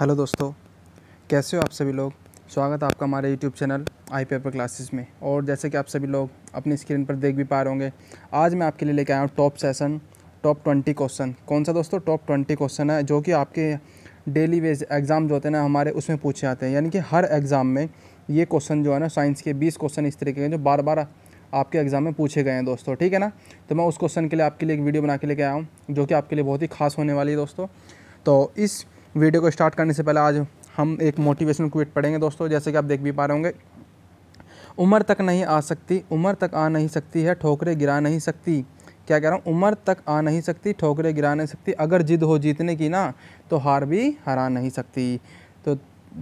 hello दोस्तों कैसे हो आप सभी लोग स्वागत है आपका हमारे YouTube channel I paper classes में और जैसे कि आप सभी लोग अपनी स्क्रीन पर देख भी पा रहे होंगे आज मैं आपके लिए लेके आया हूँ top session top twenty question कौन सा दोस्तों टॉप ट्वेंटी क्वेश्चन है जो कि आपके डेली वेज एग्ज़ाम जो होते हैं ना हमारे उसमें पूछे जाते हैं यानी कि हर एग्ज़ाम में ये क्वेश्चन जो है ना साइंस के बीस क्वेश्चन इस तरीके के जो बार बार आपके एग्ज़ाम में पूछे गए हैं दोस्तों ठीक है ना तो मैं उस क्वेश्चन के लिए आपके लिए एक वीडियो बना के लेके आया हूँ जो कि आपके लिए बहुत ही खास होने वाली है दोस्तों तो इस वीडियो को स्टार्ट करने से पहले आज हम एक मोटिवेशनल क्विट पढ़ेंगे दोस्तों जैसे कि आप देख भी पा रहे होंगे उम्र तक नहीं आ सकती उम्र तक आ नहीं सकती है ठोकरे गिरा नहीं सकती क्या कह रहा हूँ उम्र तक आ नहीं सकती ठोकरे गिरा नहीं सकती अगर जिद हो जीतने की ना तो हार भी हरा नहीं सकती तो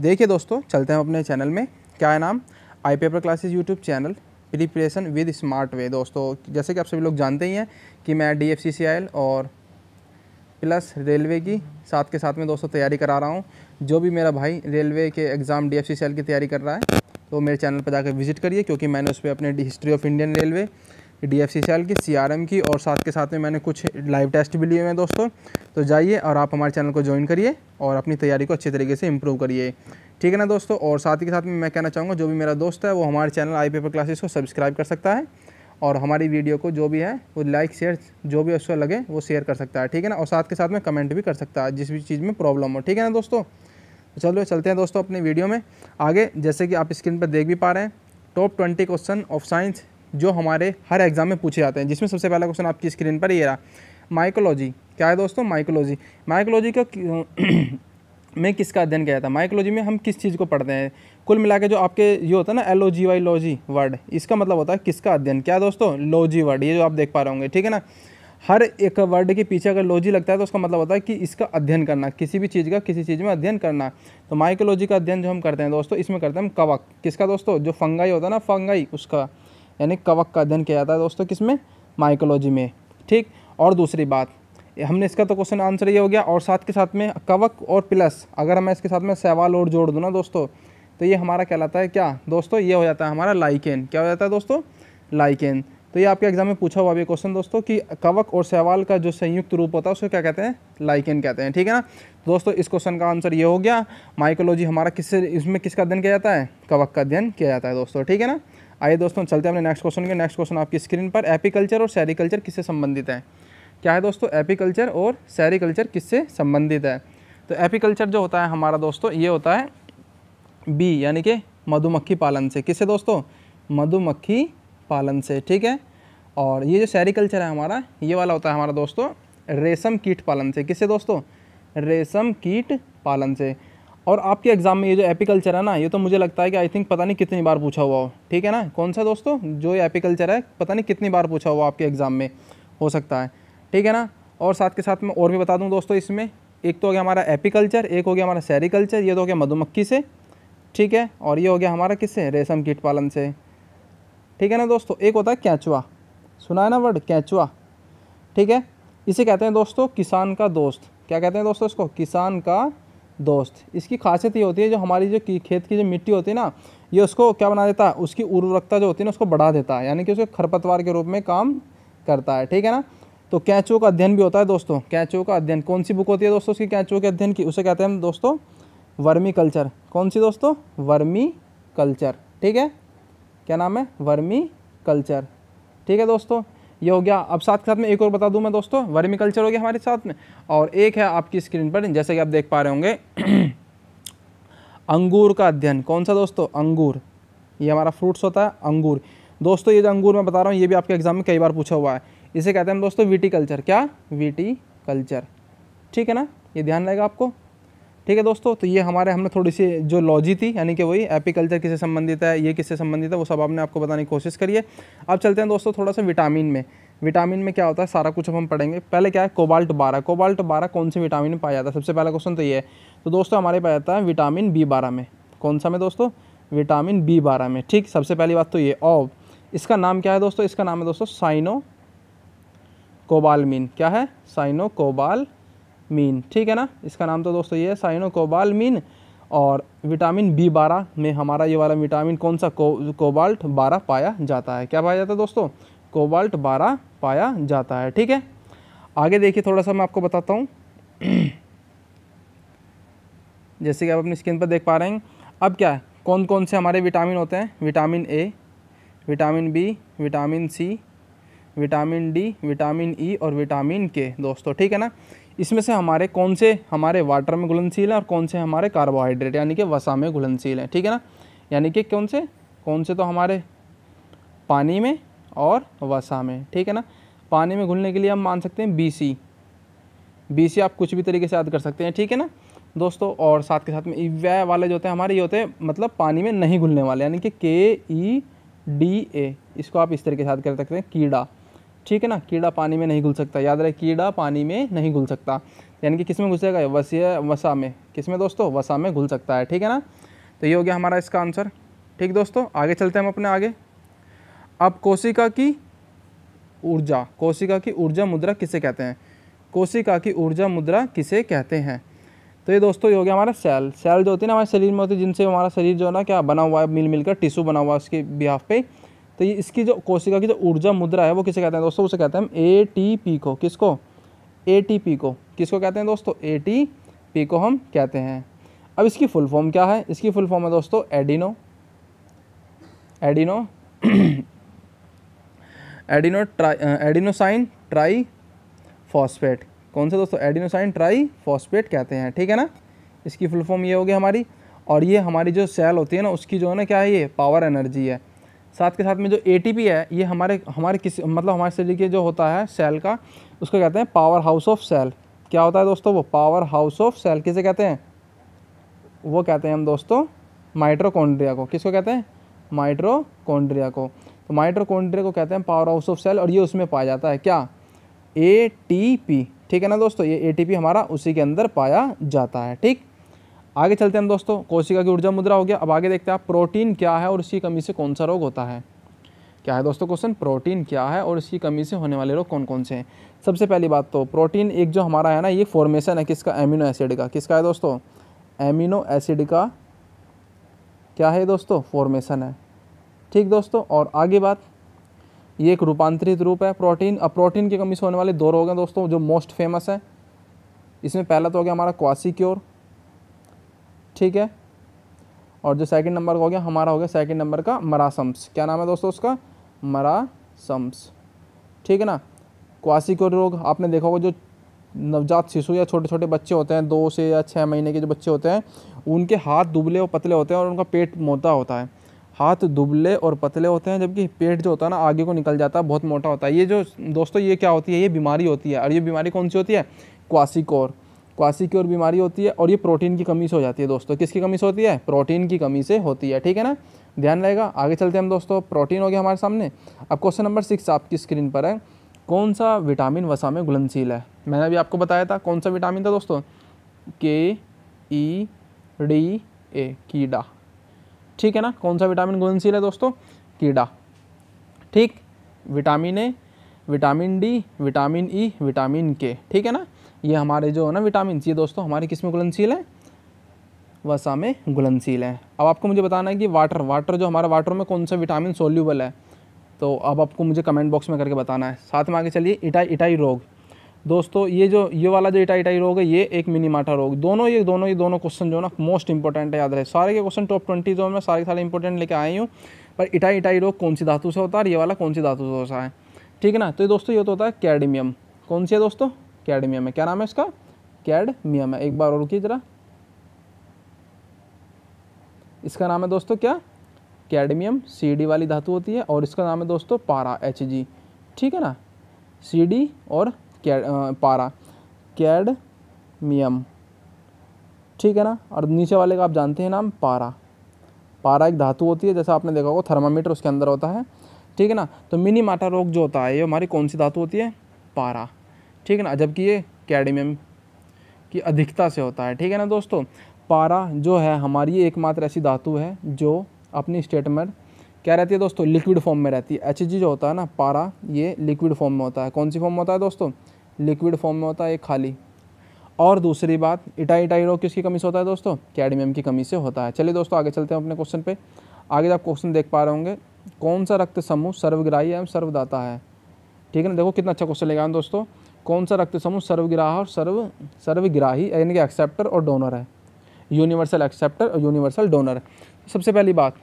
देखिए दोस्तों चलते हैं अपने चैनल में क्या है नाम I paper classes YouTube channel preparation with smart way दोस्तों जैसे कि आप सभी लोग जानते ही हैं कि मैं D F C C I L और प्लस रेलवे की साथ के साथ में दोस्तों तैयारी करा रहा हूँ जो भी मेरा भाई रेलवे के एग्ज़ाम डी सेल की तैयारी कर रहा है तो मेरे चैनल पर जाकर विजिट करिए क्योंकि मैंने उस पर अपने history of Indian railway D सेल की सी की और साथ के साथ में मैंने कुछ लाइव टेस्ट भी लिए हुए हैं दोस्तों तो जाइए और आप हमारे चैनल को ज्वाइन करिए और अपनी तैयारी को अच्छे तरीके से इम्प्रूव करिए ठीक है ना दोस्तों और साथ ही के साथ में मैं कहना चाहूँगा जो भी मेरा दोस्त है वो हमारे चैनल आई पेपर क्लासेस को सब्सक्राइब कर सकता है और हमारी वीडियो को जो भी है वो लाइक शेयर जो भी उसको लगे वो शेयर कर सकता है ठीक है ना और साथ के साथ में कमेंट भी कर सकता है जिस भी चीज़ में प्रॉब्लम हो ठीक है ना दोस्तों तो चलो चलते हैं दोस्तों अपनी वीडियो में आगे जैसे कि आप स्क्रीन पर देख भी पा रहे हैं top twenty question of science जो हमारे हर एग्ज़ाम में पूछे जाते हैं जिसमें सबसे पहला क्वेश्चन आपकी स्क्रीन पर ये रहा माइकोलॉजी क्या है दोस्तों माइकोलॉजी माइकोलॉजी का मैं किसका अध्ययन किया था माइकोलॉजी में हम किस चीज़ को पढ़ते हैं कुल मिला के जो आपके ये होता है ना एल ओ जी वाई लॉजी वर्ड इसका मतलब होता है किसका अध्ययन क्या दोस्तों लॉजी वर्ड ये जो आप देख पा रहे होंगे ठीक है ना हर एक वर्ड के पीछे अगर लॉजी लगता है तो उसका मतलब होता है कि इसका अध्ययन करना किसी भी चीज़ का किसी चीज़ में अध्ययन करना तो माइकोलॉजी का अध्ययन जो हम करते हैं दोस्तों इसमें करते हैं हम कवक किसका दोस्तों जो फंगाई होता है ना फंगाई उसका यानी कवक का अध्ययन किया जाता है दोस्तों किस में माइकोलॉजी में ठीक और दूसरी बात हमने इसका तो क्वेश्चन आंसर ये हो गया और साथ के साथ में कवक और प्लस अगर मैं इसके साथ में सवाल और जोड़ दूँ ना दोस्तों तो ये हमारा कहलाता है क्या दोस्तों ये हो जाता है हमारा लाइकेन क्या हो जाता है दोस्तों लाइकेन तो ये आपके एग्जाम में पूछा हुआ भी क्वेश्चन दोस्तों कि कवक और सहवाल का जो संयुक्त रूप होता है उसको क्या कहते हैं लाइकेन कहते हैं ठीक है ना दोस्तों इस क्वेश्चन का आंसर ये हो गया माइकोलॉजी हमारा किससे इसमें किसका अध्ययन किया जाता है कवक का अध्ययन किया जाता है दोस्तों ठीक है ना आइए दोस्तों चलते हैं अपने नेक्स्ट क्वेश्चन के नेक्स्ट क्वेश्चन आपकी स्क्रीन पर एपिकल्चर और सैरिकल्चर किससे संबंधित है क्या है दोस्तों एपिकल्चर और सैरिकल्चर किससे संबंधित है तो एपिकल्चर जो होता है हमारा दोस्तों ये होता है बी यानी कि मधुमक्खी पालन से किससे दोस्तों मधुमक्खी पालन से ठीक है और ये जो सैरिकल्चर है हमारा ये वाला होता है हमारा दोस्तों रेशम कीट पालन से किससे दोस्तों रेशम कीट पालन से और आपके एग्ज़ाम में ये जो एपिकल्चर है ना ये तो मुझे लगता है कि आई थिंक पता नहीं कितनी बार पूछा हुआ हो ठीक है ना कौन सा दोस्तों जो ये एपिकल्चर है पता नहीं कितनी बार पूछा हुआ आपके एग्ज़ाम में हो सकता है ठीक है ना और साथ के साथ मैं और भी बता दूँ दोस्तों इसमें एक तो हो गया हमारा एपिकल्चर एक हो गया हमारा सैरिकल्चर ये तो हो गया मधुमक्खी से ठीक है और ये हो गया हमारा किससे रेशम कीट पालन से ठीक है ना दोस्तों एक होता है कैचुआ सुना है ना वर्ड कैचुआ ठीक है इसे कहते हैं दोस्तों किसान का दोस्त क्या कहते हैं दोस्तों इसको किसान का दोस्त इसकी खासियत ये होती है जो हमारी जो खेत की जो मिट्टी होती है ना ये उसको क्या बना देता है उसकी उर्वरकता जो होती है ना उसको बढ़ा देता है यानी कि उसके खरपतवार के रूप में काम करता है ठीक है ना तो कैचुओं का अध्ययन भी होता है दोस्तों कैचुओं का अध्ययन कौन सी बुक होती है दोस्तों उसकी कैचुओं के अध्ययन की उसे कहते हैं दोस्तों वर्मी कल्चर कौन सी दोस्तों वर्मी कल्चर ठीक है क्या नाम है वर्मी कल्चर ठीक है दोस्तों ये हो गया अब साथ के साथ में एक और बता दूं मैं दोस्तों वर्मी कल्चर हो गया हमारे साथ में और एक है आपकी स्क्रीन पर जैसे कि आप देख पा रहे होंगे अंगूर का अध्ययन कौन सा दोस्तों अंगूर ये हमारा फ्रूट्स होता है अंगूर दोस्तों ये जो अंगूर मैं बता रहा हूँ ये भी आपके एग्जाम में कई बार पूछा हुआ है इसे कहते हैं हम दोस्तों वीटी कल्चर क्या वीटी कल्चर ठीक है ना ये ध्यान रहेगा आपको ठीक है दोस्तों तो ये हमारे हमने थोड़ी सी जो लॉजी थी यानी कि वही एपिकल्चर किससे संबंधित है ये किससे संबंधित है वो सब आपने आपको बताने की कोशिश करिए अब चलते हैं दोस्तों थोड़ा सा विटामिन में विटामिन में क्या होता है सारा कुछ अब हम पढ़ेंगे पहले क्या है कोबाल्ट बारह कोबाल्ट बारह कौन से विटामिन में पाया जाता है सबसे पहला क्वेश्चन तो ये है तो दोस्तों हमारे पाया जाता है विटामिन बी बारह में कौन सा में दोस्तों विटामिन बी बारह में ठीक सबसे पहली बात तो ये और इसका नाम क्या है दोस्तों इसका नाम है दोस्तों साइनो कोबालमिन क्या है साइनो कोबाल मीन ठीक है ना इसका नाम तो दोस्तों ये है साइनोकोबाल मीन और विटामिन बी बारह में हमारा ये वाला विटामिन कौन सा को, कोबाल्ट बारह पाया जाता है क्या पाया जाता है दोस्तों कोबाल्ट बारह पाया जाता है ठीक है आगे देखिए थोड़ा सा मैं आपको बताता हूँ जैसे कि आप अपनी स्किन पर देख पा रहे हैं अब क्या है कौन कौन से हमारे विटामिन होते हैं vitamin A vitamin B vitamin C vitamin D vitamin E e और विटामिन के दोस्तों ठीक है ना इसमें से हमारे कौन से हमारे वाटर में घुलनशील हैं और कौन से हमारे कार्बोहाइड्रेट यानी कि वसा में घुलनशील हैं ठीक है ना यानी कि कौन से कौन से तो हमारे पानी में और वसा में ठीक है ना पानी में घुलने के लिए हम मान सकते हैं बी सी बी सी आप कुछ भी तरीके से याद कर सकते हैं ठीक है ना दोस्तों और साथ के साथ में ई e वाले जो होते हैं हमारे ये होते हैं मतलब पानी में नहीं घुलने वाले यानी कि के ई डी ए इसको आप इस तरीके से याद कर सकते हैं कीड़ा ठीक है ना कीड़ा पानी में नहीं घुल सकता याद रहे कीड़ा पानी में नहीं घुल सकता यानी कि किस में घुसेगा वसीय वसा में किस में दोस्तों वसा में घुल सकता है ठीक है ना तो ये हो गया हमारा इसका आंसर ठीक दोस्तों आगे चलते हैं हम अपने आगे अब कोशिका की ऊर्जा कोशिका की ऊर्जा मुद्रा किसे कहते हैं कोशिका की ऊर्जा मुद्रा किसे कहते हैं तो ये दोस्तों ये हो गया हमारा सेल सेल जो होती है ना हमारे शरीर में होती है जिनसे हमारा शरीर जो है ना क्या बना हुआ है मिल मिलकर टिश्यू बना हुआ है उसके बिहाफ पे तो ये इसकी जो कोशिका की जो ऊर्जा मुद्रा है वो किसे कहते हैं दोस्तों उसे कहते हैं हम ए टी पी को किसको ए टी पी को किसको कहते हैं दोस्तों ए टी पी को हम कहते हैं अब इसकी फुल फॉर्म क्या है इसकी फुल फॉर्म है दोस्तों adeno adeno adeno tri adenosine triphosphate कौन से दोस्तों एडिनोसाइन ट्राई फॉस्फेट कहते हैं ठीक है ना इसकी फुल फॉर्म ये होगी हमारी और ये हमारी जो सेल होती है ना उसकी जो है ना क्या है ये पावर एनर्जी है साथ के साथ में जो ए है ये हमारे हमारे किसी मतलब हमारे शरीर के जो होता है सेल का उसको कहते हैं पावर हाउस ऑफ सेल क्या होता है दोस्तों वो पावर हाउस ऑफ सेल किसे कहते हैं वो कहते हैं हम दोस्तों माइट्रोकोंड्रिया को किसको कहते हैं माइट्रोकोंड्रिया को तो माइट्रोकोंड्रिया को कहते हैं पावर हाउस ऑफ सेल और ये उसमें पाया जाता है क्या ए ठीक है ना दोस्तों ये ए हमारा उसी के अंदर पाया जाता है ठीक आगे चलते हैं दोस्तों कोशिका की ऊर्जा मुद्रा हो गया अब आगे देखते हैं आप प्रोटीन क्या है और इसकी कमी से कौन सा रोग होता है क्या है दोस्तों क्वेश्चन प्रोटीन क्या है और इसकी कमी से होने वाले रोग कौन कौन से हैं सबसे पहली बात तो प्रोटीन एक जो हमारा है ना ये फॉर्मेशन है किसका एमिनो एसिड का किसका है दोस्तों एमिनो एसिड का क्या है दोस्तों फॉर्मेशन है ठीक दोस्तों और आगे बात ये एक रूपांतरित रूप है प्रोटीन अब प्रोटीन की कमी से होने वाले दो रोग हैं दोस्तों जो मोस्ट फेमस हैं इसमें पहला तो हो गया हमारा क्वासी ठीक है और जो सेकंड नंबर का हो गया हमारा हो गया सेकंड नंबर का मरासम्स क्या नाम है दोस्तों उसका मरासम्स ठीक है ना को रोग आपने देखा होगा जो नवजात शिशु या छोटे छोटे बच्चे होते हैं दो से या छः महीने के जो बच्चे होते हैं उनके हाथ दुबले और पतले होते हैं और उनका पेट मोटा होता है हाथ दुबले और पतले होते हैं जबकि पेट जो होता है ना आगे को निकल जाता है बहुत मोटा होता है ये जो दोस्तों ये क्या होती है ये बीमारी होती है और ये बीमारी कौन सी होती है क्वासिकोर क्वासी की ओर बीमारी होती है और ये प्रोटीन की कमी से हो जाती है दोस्तों किसकी कमी से होती है प्रोटीन की कमी से होती है ठीक है ना ध्यान रहेगा आगे चलते हम दोस्तों प्रोटीन हो गया हमारे सामने अब क्वेश्चन नंबर सिक्स आपकी स्क्रीन पर है कौन सा विटामिन वसा में घुलनशील है मैंने अभी आपको बताया था कौन सा विटामिन था दोस्तों के ई डी ए कीड़ा ठीक है ना कौन सा विटामिन घुलनशील है दोस्तों कीड़ा ठीक vitamin A vitamin D vitamin E vitamin K ठीक है ना ये हमारे जो है ना विटामिन ये दोस्तों हमारे किस में घुलनशील है वसा में घुलनशील है अब आपको मुझे बताना है कि वाटर वाटर जो हमारा वाटर में कौन सा विटामिन सोल्यूबल है तो अब आपको मुझे कमेंट बॉक्स में करके बताना है साथ में आगे चलिए इटाई इटाई रोग दोस्तों ये जो ये वाला जो इटाई इटाई रोग है ये एक मिनी माटा रोग दोनों ये दोनों ये दोनों क्वेश्चन जो ना मोस्ट इंपॉर्टेंट है याद रहे सारे के क्वेश्चन टॉप ट्वेंटी जो मैं सारे सारे इंपॉर्टेंट लेके आई हूँ पर इटाई इटाई रोग कौन सी धातु से होता है और ये वाला कौन सी धातु से होता है ठीक है ना तो ये दोस्तों ये तो होता है कैडमियम कौन सी है दोस्तों कैडमियम है क्या नाम है इसका कैडमियम है एक बार और रुकी ज़रा इसका नाम है दोस्तों क्या कैडमियम सी वाली धातु होती है और इसका नाम है दोस्तों पारा एच जी ठीक है ना सी और कैड पारा कैडमियम ठीक है ना और नीचे वाले का आप जानते हैं नाम पारा पारा एक धातु होती है जैसा आपने देखा होगा थर्मामीटर उसके अंदर होता है ठीक है ना तो मिनी माटा रोग जो होता है ये हमारी कौन सी धातु होती है पारा ठीक है ना जबकि ये कैडमियम की अधिकता से होता है ठीक है ना दोस्तों पारा जो है हमारी एकमात्र ऐसी धातु है जो अपनी स्टेट में क्या रहती है दोस्तों लिक्विड फॉर्म में रहती है एच जो होता है ना पारा ये लिक्विड फॉर्म में होता है कौन सी फॉर्म में होता है दोस्तों लिक्विड फॉर्म में होता है ये खाली और दूसरी बात रोग किसकी कमी से होता है दोस्तों कैडमियम की कमी से होता है चलिए दोस्तों आगे चलते हैं अपने क्वेश्चन पे आगे तो आप क्वेश्चन देख पा रहे होंगे कौन सा रक्त समूह सर्वग्राही एवं सर्वदाता है ठीक है ना देखो कितना अच्छा क्वेश्चन लेगा दोस्तों कौन सा रक्त समूह सर्वग्राह और सर्व सर्वग्राही यानी कि एक्सेप्टर और डोनर है यूनिवर्सल एक्सेप्टर और यूनिवर्सल डोनर सबसे पहली बात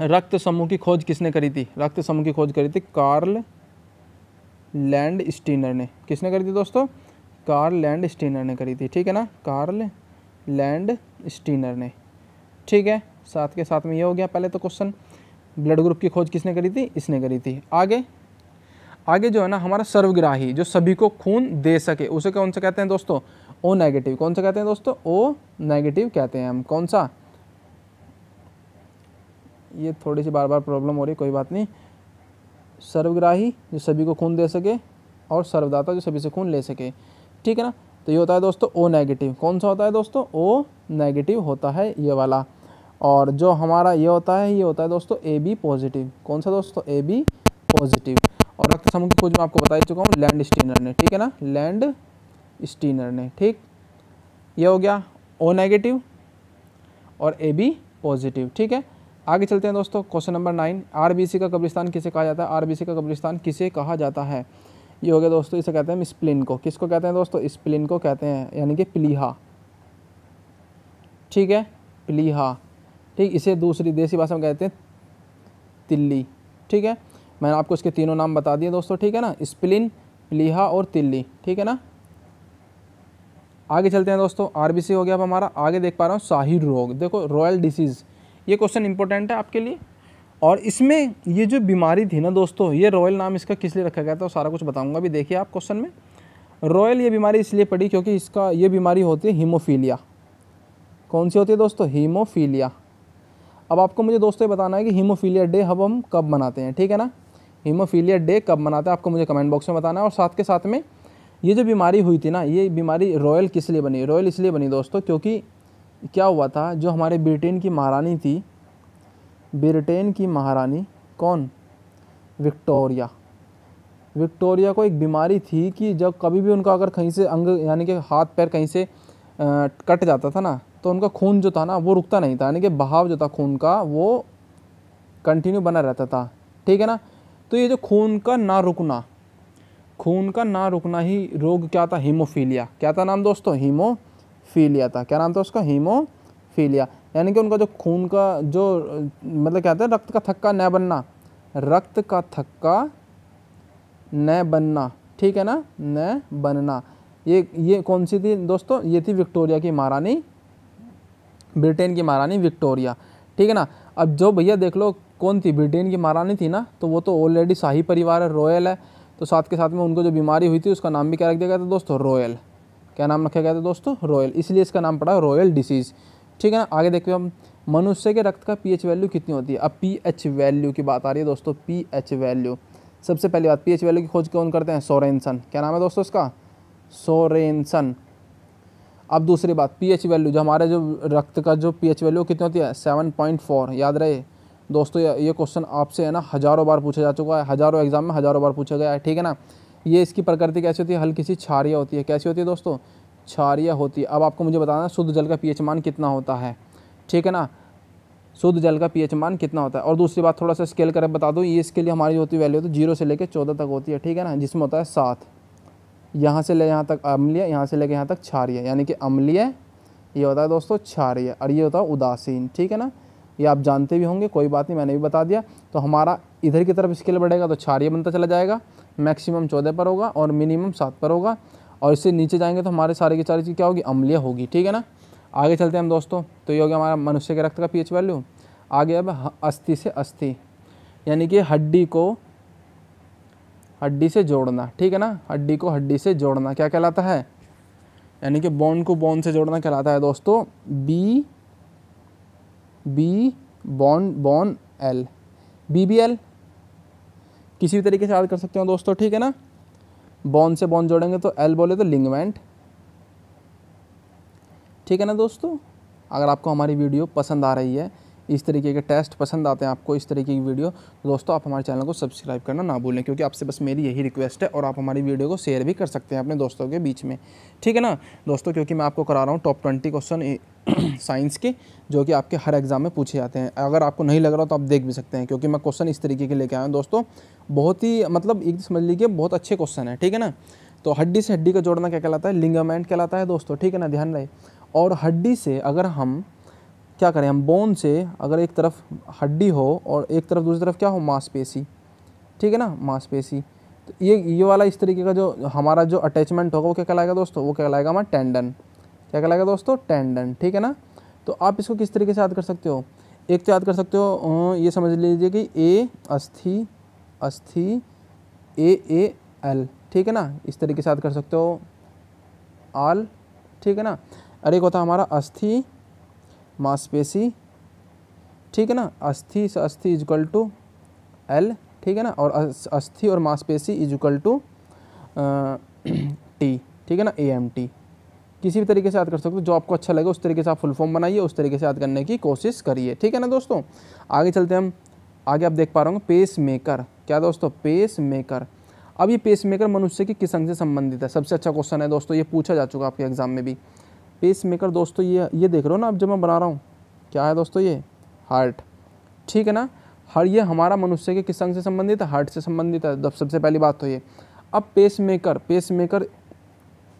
रक्त समूह की खोज किसने करी थी रक्त समूह की खोज करी थी कार्ल लैंड स्टीनर ने किसने करी थी दोस्तों कार्ल लैंड स्टीनर ने करी थी ठीक है ना कार्ल लैंड स्टीनर ने ठीक है साथ के साथ में ये हो गया पहले तो क्वेश्चन ब्लड ग्रुप की खोज किसने करी थी इसने करी थी आगे आगे जो है ना हमारा सर्वग्राही जो सभी को खून दे सके उसे कौन सा कहते हैं दोस्तों ओ नेगेटिव कौन सा कहते हैं दोस्तों ओ नेगेटिव कहते हैं हम कौन सा ये थोड़ी सी बार बार प्रॉब्लम हो रही कोई बात नहीं सर्वग्राही जो सभी को खून दे सके और सर्वदाता जो सभी से खून ले सके ठीक है ना तो ये होता है दोस्तों ओ नेगेटिव कौन सा होता है दोस्तों ओ नेगेटिव होता है ये वाला और जो हमारा ये होता है ये होता है दोस्तों ए बी पॉजिटिव कौन सा दोस्तों ए बी पॉजिटिव रक्त समूह की खोज में आपको बता चुका हूँ लैंड स्टीनर ने ठीक है ना लैंड स्टीनर ने ठीक ये हो गया ओ नेगेटिव और ए बी पॉजिटिव ठीक है आगे चलते हैं दोस्तों क्वेश्चन नंबर नाइन आरबीसी का कब्रिस्तान किसे कहा जाता है आरबीसी का कब्रिस्तान किसे कहा जाता है ये हो गया दोस्तों इसे कहते हैं स्प्लिन को किसको कहते हैं दोस्तों स्प्लिन को कहते हैं यानी कि प्लीहा ठीक है प्लीहा ठीक इसे दूसरी देसी भाषा में कहते हैं तिल्ली ठीक है मैंने आपको इसके तीनों नाम बता दिए दोस्तों ठीक है ना स्प्लिन प्लीहा और तिल्ली ठीक है ना आगे चलते हैं दोस्तों आरबीसी हो गया अब हमारा आगे देख पा रहा हूँ साहिर रोग देखो रॉयल डिसीज़ ये क्वेश्चन इंपॉर्टेंट है आपके लिए और इसमें ये जो बीमारी थी ना दोस्तों ये रॉयल नाम इसका किस लिए रखा गया था सारा कुछ बताऊंगा अभी देखिए आप क्वेश्चन में रॉयल ये बीमारी इसलिए पड़ी क्योंकि इसका ये बीमारी होती है हीमोफीलिया कौन सी होती है दोस्तों हीमोफीलिया अब आपको मुझे दोस्तों ये बताना है कि हीमोफीलिया डे अब हम कब मनाते हैं ठीक है ना हीमोफीलिया डे कब मनाते हैं आपको मुझे कमेंट बॉक्स में बताना है और साथ के साथ में ये जो बीमारी हुई थी ना ये बीमारी रॉयल किस लिए बनी रॉयल इसलिए बनी दोस्तों क्योंकि क्या हुआ था जो हमारे ब्रिटेन की महारानी थी ब्रिटेन की महारानी कौन विक्टोरिया विक्टोरिया को एक बीमारी थी कि जब कभी भी उनका अगर कहीं से अंग यानी कि हाथ पैर कहीं से आ, कट जाता था ना तो उनका खून जो था ना वो रुकता नहीं था यानी कि बहाव जो था खून का वो कंटिन्यू बना रहता था ठीक है ना तो ये जो खून का ना रुकना खून का ना रुकना ही रोग क्या था हीमोफीलिया क्या था नाम दोस्तों हीमोफीलिया था क्या नाम था उसका हीमोफीलिया यानी कि उनका जो खून का जो मतलब क्या था रक्त का थक्का न बनना रक्त का थक्का न बनना ठीक है ना न बनना ये ये कौन सी थी दोस्तों ये थी विक्टोरिया की महारानी ब्रिटेन की महारानी विक्टोरिया ठीक है ना अब जो भैया देख लो कौन थी ब्रिटेन की महारानी थी ना तो वो तो ऑलरेडी शाही परिवार है रॉयल है तो साथ के साथ में उनको जो बीमारी हुई थी उसका नाम भी क्या रख दिया गया था दोस्तों रॉयल क्या नाम रखा गया था दोस्तों रॉयल इसलिए इसका नाम पड़ा रॉयल डिसीज़ ठीक है ना आगे देखिए हम मनुष्य के रक्त का पीएच वैल्यू कितनी होती है अब पीएच वैल्यू की बात आ रही है दोस्तों पीएच वैल्यू सबसे पहली बात पीएच वैल्यू की खोज कौन करते हैं सोरेनसन क्या नाम है दोस्तों इसका सोरेनसन अब दूसरी बात पीएच वैल्यू जो हमारे जो रक्त का जो पीएच वैल्यू कितनी होती है सेवन पॉइंट फोर याद रहे दोस्तों ये क्वेश्चन आपसे है ना हज़ारों बार पूछा जा चुका है हज़ारों एग्जाम में हज़ारों बार पूछा गया है ठीक है ना ये इसकी प्रकृति कैसी होती है हल्की सी क्षारिया होती है कैसी होती है दोस्तों छारिया होती है अब आपको मुझे बताना है शुद्ध जल का पीएच मान कितना होता है ठीक है ना शुद्ध जल का पीएच मान कितना होता है और दूसरी बात थोड़ा सा स्केल करके बता दूँ ये इसके लिए हमारी होती है वैल्यू तो जीरो से लेकर चौदह तक होती है ठीक है ना जिसमें होता है सात यहाँ से ले यहाँ तक अम्लीय यहाँ से लेकर यहाँ तक छारिया यानी कि अम्लीय ये होता है दोस्तों छारिया और ये होता है उदासीन ठीक है ना ये आप जानते भी होंगे कोई बात नहीं मैंने भी बता दिया तो हमारा इधर की तरफ स्केल बढ़ेगा तो छारिया बनता चला जाएगा मैक्सिमम चौदह पर होगा और मिनिमम सात पर होगा और इससे नीचे जाएंगे तो हमारे सारे की सारी चीज़ क्या होगी अम्लीय होगी ठीक है ना आगे चलते हैं हम दोस्तों तो ये हो गया हमारा मनुष्य के रक्त का पीएच वैल्यू आगे अब अस्थि से अस्थि यानी कि हड्डी को हड्डी से जोड़ना ठीक है ना हड्डी को हड्डी से जोड़ना क्या कहलाता है यानी कि बोन को बोन से जोड़ना कहलाता है दोस्तों बी बी बॉन बॉन एल बी बी एल किसी भी तरीके से याद कर सकते हो दोस्तों ठीक है ना बॉन से बॉन जोड़ेंगे तो एल बोले तो लिंगमेंट ठीक है ना दोस्तों अगर आपको हमारी वीडियो पसंद आ रही है इस तरीके के टेस्ट पसंद आते हैं आपको इस तरीके की वीडियो तो दोस्तों आप हमारे चैनल को सब्सक्राइब करना ना भूलें क्योंकि आपसे बस मेरी यही रिक्वेस्ट है और आप हमारी वीडियो को शेयर भी कर सकते हैं अपने दोस्तों के बीच में ठीक है ना दोस्तों क्योंकि मैं आपको करा रहा हूँ टॉप ट्वेंटी क्वेश्चन साइंस के जो कि आपके हर एग्ज़ाम में पूछे जाते हैं अगर आपको नहीं लग रहा तो आप देख भी सकते हैं क्योंकि मैं क्वेश्चन इस तरीके के लेके आया हूँ दोस्तों बहुत ही मतलब एक समझ लीजिए बहुत अच्छे क्वेश्चन है ठीक है ना तो हड्डी से हड्डी का जोड़ना क्या कहलाता है लिंगामेंट कहलाता है दोस्तों ठीक है ना ध्यान रहे और हड्डी से अगर हम क्या करें हम बोन से अगर एक तरफ हड्डी हो और एक तरफ दूसरी तरफ क्या हो मांसपेशी ठीक है ना मांसपेशी तो ये ये वाला इस तरीके का जो हमारा जो अटैचमेंट होगा वो क्या कहलाएगा दोस्तों वो क्या कहलाएगा हमारा टेंडन क्या कहलाएगा दोस्तों टेंडन ठीक है ना तो आप इसको किस तरीके से याद कर सकते हो एक तो याद कर सकते हो ये समझ लीजिए कि ए अस्थि अस्थि ए ए एल ठीक है ना इस तरीके से याद कर सकते हो आल ठीक है ना और एक होता हमारा अस्थि मांसपेशी ठीक है ना अस्थि से अस्थि इजकल टू एल ठीक है ना और अस्थि और मांसपेशी इजकल टू टी ठीक है ना ए एम टी किसी भी तरीके से याद कर सकते हो जो आपको अच्छा लगे उस तरीके से आप फुल फॉर्म बनाइए उस तरीके से याद करने की कोशिश करिए ठीक है ना दोस्तों आगे चलते हम आगे आप देख पा रहे होंगे पेस मेकर क्या दोस्तों पेस मेकर अब ये पेस मेकर मनुष्य के किस अंग से संबंधित है सबसे अच्छा क्वेश्चन है दोस्तों ये पूछा जा चुका आपके एग्जाम में भी पेस मेकर दोस्तों ये ये देख रहे हो ना अब जब मैं बना रहा हूँ क्या है दोस्तों ये हार्ट ठीक है ना हर ये हमारा मनुष्य के किस अंग से संबंधित है हार्ट से संबंधित है जब सबसे पहली बात तो ये अब पेस मेकर पेस मेकर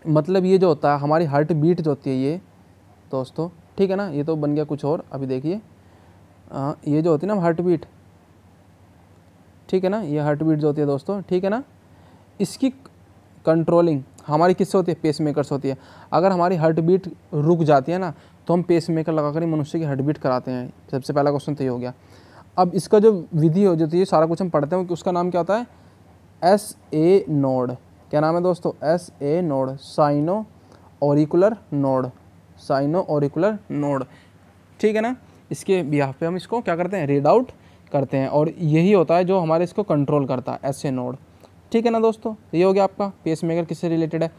मतलब ये जो होता है हमारी हार्ट बीट जो होती है ये दोस्तों ठीक है ना ये तो बन गया कुछ और अभी देखिए ये जो होती है ना हार्ट बीट ठीक है ना ये हार्ट बीट जो होती है दोस्तों ठीक है ना इसकी कंट्रोलिंग हमारी किससे होती है पेस मेकर से होती है अगर हमारी हार्ट बीट रुक जाती है ना तो हम पेस मेकर लगा कर मनुष्य की हार्ट बीट कराते हैं सबसे पहला क्वेश्चन तो ये हो गया अब इसका जो विधि हो जाती तो है सारा कुछ हम पढ़ते हैं कि उसका नाम क्या होता है एस ए नोड क्या नाम है दोस्तों S A node sino auricular node sino auricular node ठीक है ना इसके बिहाफ पे हम इसको क्या करते हैं रीड आउट करते हैं और यही होता है जो हमारे इसको कंट्रोल करता है एस ए नोड ठीक है ना दोस्तों ये हो गया आपका पेस मेकर किससे रिलेटेड है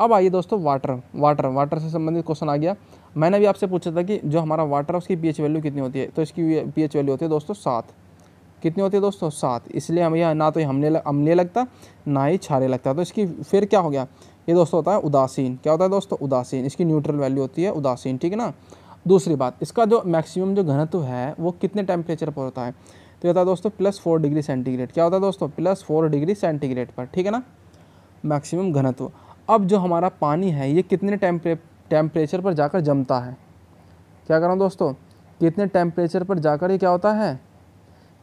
अब आइए दोस्तों वाटर वाटर वाटर से संबंधित क्वेश्चन आ गया मैंने भी आपसे पूछा था कि जो हमारा वाटर है उसकी पीएच वैल्यू कितनी होती है तो इसकी पीएच वैल्यू होती है दोस्तों सात कितनी होती है दोस्तों सात इसलिए हम यह ना तो हमने हमने लगता ना ही छारे लगता तो इसकी फिर क्या हो गया ये दोस्तों होता है उदासीन क्या होता है दोस्तों उदासीन इसकी न्यूट्रल वैल्यू होती है उदासीन ठीक है ना दूसरी बात इसका जो मैक्सिमम जो घनत्व है वो कितने टेम्परेचर पर होता है तो ये होता है दोस्तों प्लस फोर डिग्री सेंटीग्रेड क्या होता है दोस्तों प्लस फोर डिग्री सेंटीग्रेड पर ठीक है ना मैक्सिमम घनत्व अब जो हमारा पानी है ये कितने टेम्परे टेम्परेचर पर जाकर जमता है क्या कर रहा हूँ दोस्तों कितने टेम्परेचर पर जाकर ये क्या होता है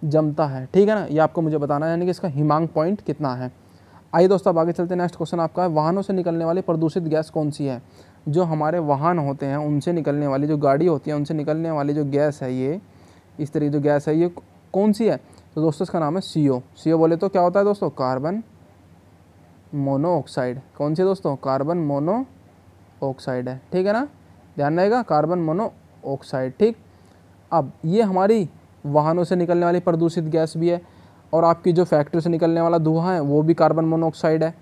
जमता है ठीक है ना ये आपको मुझे बताना है यानी कि इसका हिमांग पॉइंट कितना है आइए दोस्तों आप आगे चलते हैं नेक्स्ट क्वेश्चन आपका है वाहनों से निकलने वाली प्रदूषित गैस कौन सी है जो हमारे वाहन होते हैं उनसे निकलने वाली जो गाड़ी होती है उनसे निकलने वाली जो गैस है ये इस तरीके जो गैस है ये कौन सी है तो दोस्तों इसका नाम है सी ओ सी ओ बोले तो क्या होता है दोस्तों कार्बन मोनो ऑक्साइड कौन सी दोस्तों कार्बन मोनो ऑक्साइड है ठीक है ना ध्यान रहेगा कार्बन मोनो ऑक्साइड ठीक अब ये हमारी वाहनों से निकलने वाली प्रदूषित गैस भी है और आपकी जो फैक्ट्री से निकलने वाला धुआं है वो भी कार्बन मोनोऑक्साइड है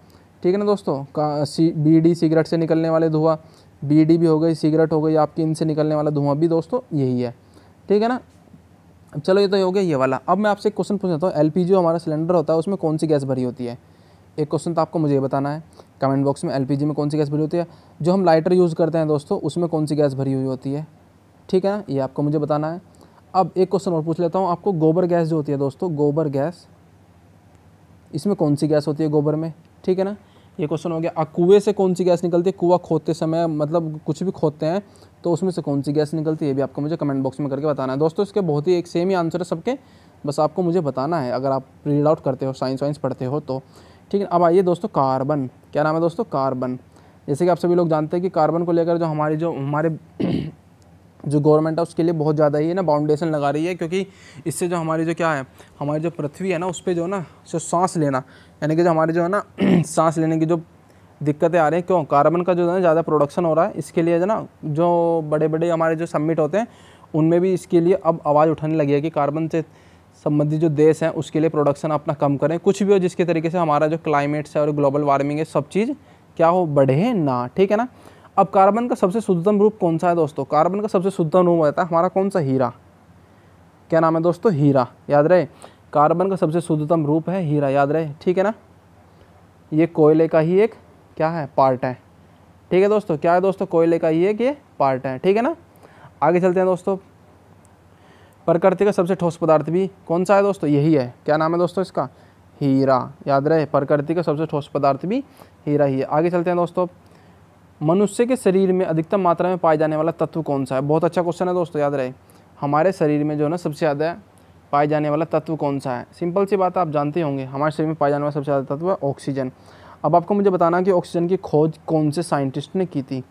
ठीक है ना दोस्तों का सी बी डी सिगरेट से निकलने वाले धुआं डी भी हो गई सिगरेट हो गई आपकी इनसे निकलने वाला धुआं भी दोस्तों यही है ठीक है ना चलो ये तो हो गया ये वाला अब मैं आपसे एक क्वेश्चन पूछ जाता हूँ एल जो हमारा सिलेंडर होता है उसमें कौन सी गैस भरी होती है एक क्वेश्चन तो आपको मुझे बताना है कमेंट बॉक्स में एल में कौन सी गैस भरी होती है जो हम लाइटर यूज़ करते हैं दोस्तों उसमें कौन सी गैस भरी हुई होती है ठीक है ये आपको मुझे बताना है अब एक क्वेश्चन और पूछ लेता हूँ आपको गोबर गैस जो होती है दोस्तों गोबर गैस इसमें कौन सी गैस होती है गोबर में ठीक है ना ये क्वेश्चन हो गया कुएँ से कौन सी गैस निकलती है कुआ खोदते समय मतलब कुछ भी खोदते हैं तो उसमें से कौन सी गैस निकलती है ये भी आपको मुझे कमेंट बॉक्स में करके बताना है दोस्तों इसके बहुत ही एक सेम ही आंसर है सबके बस आपको मुझे बताना है अगर आप रीड आउट करते हो साइंस वाइंस पढ़ते हो तो ठीक है अब आइए दोस्तों कार्बन क्या नाम है दोस्तों कार्बन जैसे कि आप सभी लोग जानते हैं कि कार्बन को लेकर जो हमारी जो हमारे जो गवर्नमेंट है उसके लिए बहुत ज़्यादा ही है ना बाउंडेशन लगा रही है क्योंकि इससे जो हमारी जो क्या है हमारी जो पृथ्वी है ना उस पर जो ना सांस लेना यानी कि जो हमारे जो है ना सांस लेने की जो दिक्कतें आ रही हैं क्यों कार्बन का जो है ना ज़्यादा प्रोडक्शन हो रहा है इसके लिए जो ना जो बड़े बड़े हमारे जो सबमिट होते हैं उनमें भी इसके लिए अब आवाज़ उठाने लगी है कि कार्बन से संबंधित जो देश हैं उसके लिए प्रोडक्शन अपना कम करें कुछ भी हो जिसके तरीके से हमारा जो क्लाइमेट्स है और ग्लोबल वार्मिंग है सब चीज़ क्या हो बढ़े ना ठीक है ना अब कार्बन का सबसे शुद्धतम रूप कौन सा है दोस्तों कार्बन का सबसे शुद्धतम रूप होता है हमारा कौन सा हीरा क्या नाम है दोस्तों हीरा याद रहे कार्बन का सबसे शुद्धतम रूप है हीरा याद रहे ठीक है ना ये कोयले का ही एक क्या है पार्ट है ठीक है दोस्तों क्या है दोस्तों कोयले का ही एक ये पार्ट है ठीक है ना आगे चलते हैं दोस्तों प्रकृति का सबसे ठोस पदार्थ भी कौन सा है दोस्तों यही है क्या नाम है दोस्तों इसका हीरा याद रहे प्रकृति का सबसे ठोस पदार्थ भी हीरा ही है आगे चलते हैं दोस्तों मनुष्य के शरीर में अधिकतम मात्रा में पाया जाने वाला तत्व कौन सा है बहुत अच्छा क्वेश्चन है दोस्तों याद रहे हमारे शरीर में जो है ना सबसे ज़्यादा पाया जाने वाला तत्व कौन सा है सिंपल सी बात आप जानते होंगे हमारे शरीर में पाया जाने वाला सबसे ज़्यादा तत्व है ऑक्सीजन अब आपको मुझे बताना कि ऑक्सीजन की खोज कौन से साइंटिस्ट ने की थी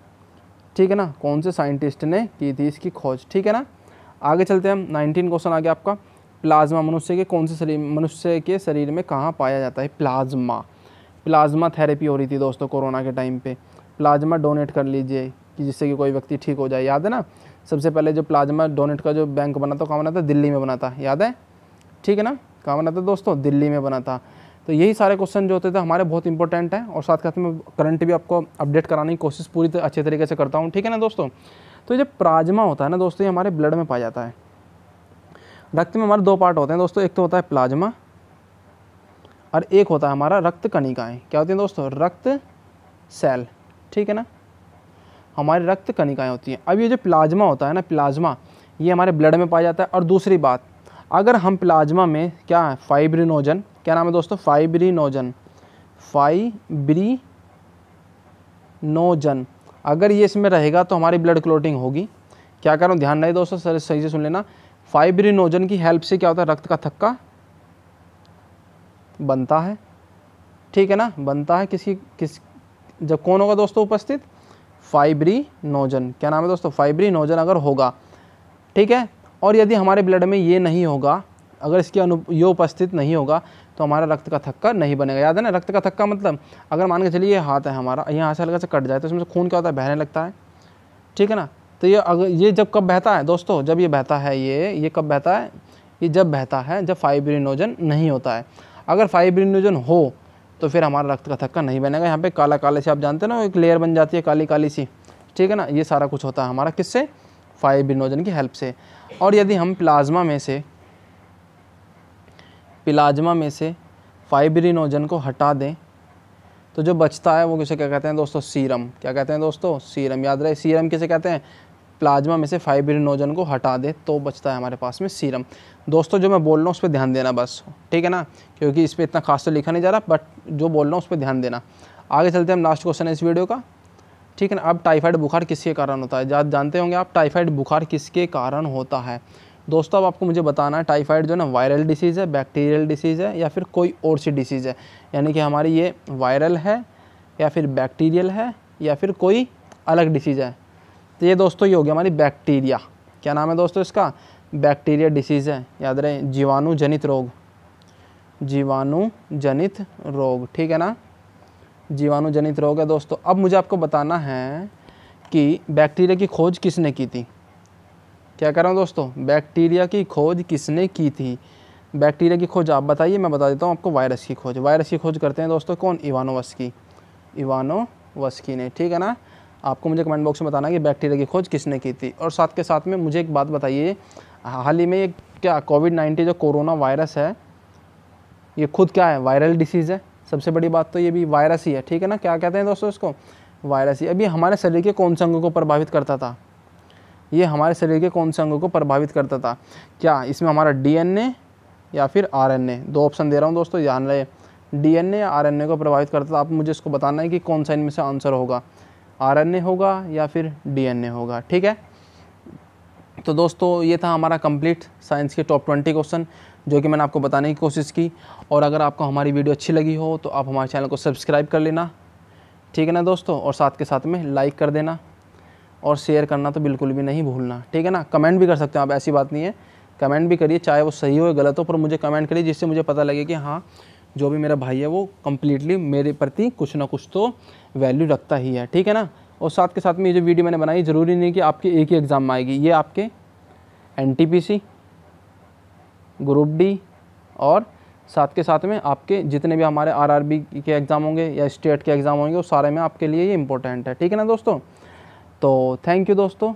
ठीक है ना कौन से साइंटिस्ट ने की थी इसकी खोज ठीक है ना आगे चलते हैं हम नाइनटीन क्वेश्चन आ गया आपका प्लाज्मा मनुष्य के कौन से शरीर मनुष्य के शरीर में कहाँ पाया जाता है प्लाज्मा प्लाज्मा थेरेपी हो रही थी दोस्तों कोरोना के टाइम पे प्लाज्मा डोनेट कर लीजिए कि जिससे कि कोई व्यक्ति ठीक हो जाए याद है ना सबसे पहले जो प्लाज्मा डोनेट का जो बैंक बना था कहाँ बना था दिल्ली में बना था याद है ठीक है ना कहाँ बना था दोस्तों दिल्ली में बना था तो यही सारे क्वेश्चन जो होते थे हमारे बहुत इंपॉर्टेंट हैं और साथ साथ में करंट भी आपको अपडेट कराने की कोशिश पूरी अच्छे तरीके से करता हूँ ठीक है ना दोस्तों तो ये प्लाज्मा होता है ना दोस्तों ये हमारे ब्लड में पाया जाता है रक्त में हमारे दो पार्ट होते हैं दोस्तों एक तो होता है प्लाज्मा और एक होता है हमारा रक्त कणिकाएँ क्या होती हैं दोस्तों रक्त सेल ठीक है ना हमारे रक्त कनिकाएँ होती हैं अब ये जो प्लाज्मा होता है ना प्लाज्मा ये हमारे ब्लड में पाया जाता है और दूसरी बात अगर हम प्लाज्मा में क्या है फाइब्रिनोजन क्या नाम है दोस्तों फाइब्रिनोजन फाइब्रिनोजन अगर ये इसमें रहेगा तो हमारी ब्लड क्लोटिंग होगी क्या करूँ ध्यान रहे दोस्तों सर सही से सुन लेना फाइब्रिनोजन की हेल्प से क्या होता है रक्त का थक्का बनता है ठीक है ना बनता है किसी किस जब कौन होगा दोस्तों उपस्थित फाइब्री नोजन क्या नाम है दोस्तों फाइब्री नोजन अगर होगा ठीक है और यदि हमारे ब्लड में ये नहीं होगा अगर इसकी अनु ये उपस्थित नहीं होगा तो हमारा रक्त का थक्का नहीं बनेगा याद है ना रक्त का थक्का मतलब अगर मान के चलिए ये हाथ है हमारा यहाँ से हल्का से कट जाए तो इसमें से खून क्या होता है बहने लगता है ठीक है ना तो ये अगर ये जब कब बहता है दोस्तों जब ये बहता है ये ये कब बहता है ये जब बहता है जब फाइब्रिनोजन नहीं होता है अगर फाइब्रिनोजन हो तो फिर हमारा रक्त का थक्का नहीं बनेगा यहाँ पे काला काले से आप जानते हैं ना एक लेयर बन जाती है काली काली सी ठीक है ना ये सारा कुछ होता है हमारा किससे फाइबिनोजन की हेल्प से और यदि हम प्लाज्मा में से प्लाज्मा में से फाइब्रिनोजन को हटा दें तो जो बचता है वो किसे क्या कहते हैं दोस्तों सीरम क्या कहते हैं दोस्तों सीरम याद रहे सीरम किसे कहते हैं प्लाज्मा में से फाइब्रिनोजन को हटा दे तो बचता है हमारे पास में सीरम दोस्तों जो मैं बोल रहा हूँ उस पर ध्यान देना बस ठीक है ना क्योंकि इस पर इतना खास तो लिखा नहीं जा रहा बट जो बोल रहा हूँ उस पर ध्यान देना आगे चलते हैं हम लास्ट क्वेश्चन है इस वीडियो का ठीक है ना अब टाइफाइड बुखार किसके कारण होता है जा, जानते होंगे आप टाइफाइड बुखार किसके कारण होता है दोस्तों अब आपको मुझे बताना है टाइफाइड जो है ना वायरल डिसीज़ है बैक्टीरियल डिसीज़ है या फिर कोई और सी डिसीज़ है यानी कि हमारी ये वायरल है या फिर बैक्टीरियल है या फिर कोई अलग डिसीज़ है तो ये दोस्तों ये हो गया हमारी बैक्टीरिया क्या नाम है दोस्तों इसका बैक्टीरिया डिसीज़ है याद रहे जीवाणु जनित रोग जीवाणु जनित रोग ठीक है ना जीवाणु जनित रोग है दोस्तों अब मुझे आपको बताना है कि बैक्टीरिया की खोज किसने की थी क्या कर रहा हूँ दोस्तों बैक्टीरिया की खोज किसने की थी बैक्टीरिया की खोज आप बताइए मैं बता देता हूँ आपको वायरस की खोज वायरस की खोज करते हैं दोस्तों कौन इवानोवस्की इवानोवस्की ने ठीक है ना आपको मुझे कमेंट बॉक्स में बताना कि बैक्टीरिया की खोज किसने की थी और साथ के साथ में मुझे एक बात बताइए हाल ही में ये क्या कोविड नाइन्टीन जो कोरोना वायरस है ये खुद क्या है वायरल डिसीज़ है सबसे बड़ी बात तो ये भी वायरस ही है ठीक है ना क्या कहते हैं दोस्तों इसको वायरस ही अभी हमारे शरीर के कौन से अंगों को प्रभावित करता था ये हमारे शरीर के कौन से अंगों को प्रभावित करता था क्या इसमें हमारा डीएनए या फिर आरएनए दो ऑप्शन दे रहा हूँ दोस्तों ध्यान रहे डीएनए या आरएनए को प्रभावित करता था आप मुझे इसको बताना है कि कौन सा इनमें से आंसर होगा आरएनए होगा या फिर डीएनए होगा ठीक है तो दोस्तों ये था हमारा कंप्लीट साइंस के टॉप ट्वेंटी क्वेश्चन जो कि मैंने आपको बताने की कोशिश की और अगर आपको हमारी वीडियो अच्छी लगी हो तो आप हमारे चैनल को सब्सक्राइब कर लेना ठीक है ना दोस्तों और साथ के साथ में लाइक कर देना और शेयर करना तो बिल्कुल भी नहीं भूलना ठीक है ना कमेंट भी कर सकते हो आप ऐसी बात नहीं है कमेंट भी करिए चाहे वो सही हो या गलत हो पर मुझे कमेंट करिए जिससे मुझे पता लगे कि हाँ जो भी मेरा भाई है वो कम्प्लीटली मेरे प्रति कुछ ना कुछ तो वैल्यू रखता ही है ठीक है ना और साथ के साथ में ये जो वीडियो मैंने बनाई ज़रूरी नहीं कि आपके एक ही एग्ज़ाम में आएगी ये आपके एन ग्रुप डी और साथ के साथ में आपके जितने भी हमारे आरआरबी के एग्ज़ाम होंगे या स्टेट के एग्ज़ाम होंगे वो सारे में आपके लिए ये इंपॉर्टेंट है ठीक है ना दोस्तों तो थैंक यू दोस्तों